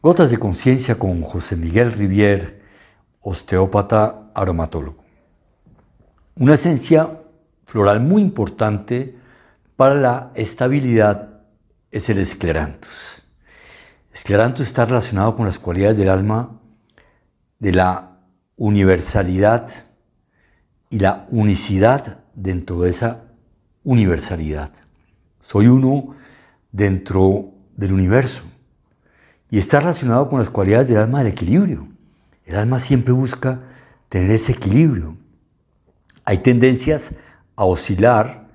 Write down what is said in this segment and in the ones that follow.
Gotas de conciencia con José Miguel Rivier, osteópata aromatólogo. Una esencia floral muy importante para la estabilidad es el esclerantus. Esclerantus está relacionado con las cualidades del alma, de la universalidad y la unicidad dentro de esa universalidad. Soy uno dentro del universo y está relacionado con las cualidades del alma del equilibrio. El alma siempre busca tener ese equilibrio. Hay tendencias a oscilar,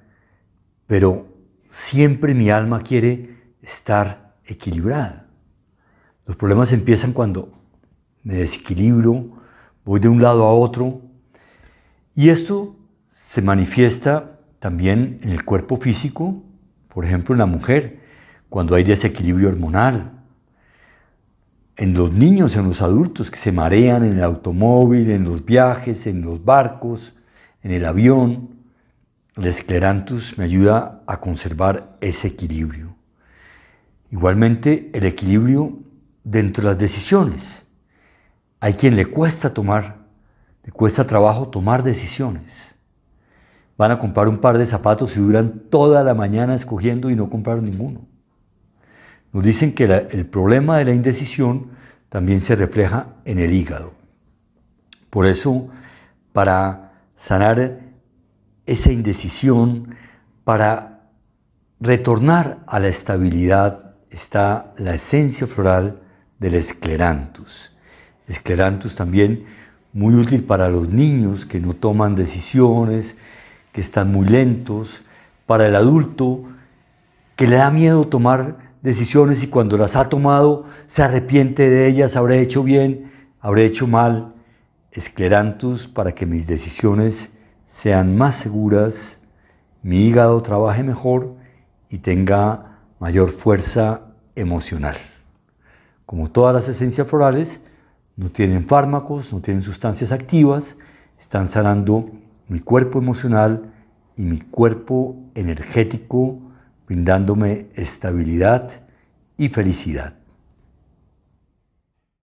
pero siempre mi alma quiere estar equilibrada. Los problemas empiezan cuando me desequilibro, voy de un lado a otro, y esto se manifiesta también en el cuerpo físico, por ejemplo en la mujer, cuando hay desequilibrio hormonal, en los niños, en los adultos que se marean en el automóvil, en los viajes, en los barcos, en el avión. El esclerantus me ayuda a conservar ese equilibrio. Igualmente, el equilibrio dentro de las decisiones. Hay quien le cuesta tomar, le cuesta trabajo tomar decisiones. Van a comprar un par de zapatos y duran toda la mañana escogiendo y no compraron ninguno. Nos dicen que el problema de la indecisión también se refleja en el hígado. Por eso, para sanar esa indecisión, para retornar a la estabilidad, está la esencia floral del esclerantus. Esclerantus también muy útil para los niños que no toman decisiones, que están muy lentos, para el adulto que le da miedo tomar decisiones y cuando las ha tomado se arrepiente de ellas, habré hecho bien, habré hecho mal, esclerantus para que mis decisiones sean más seguras, mi hígado trabaje mejor y tenga mayor fuerza emocional. Como todas las esencias florales, no tienen fármacos, no tienen sustancias activas, están sanando mi cuerpo emocional y mi cuerpo energético brindándome estabilidad y felicidad.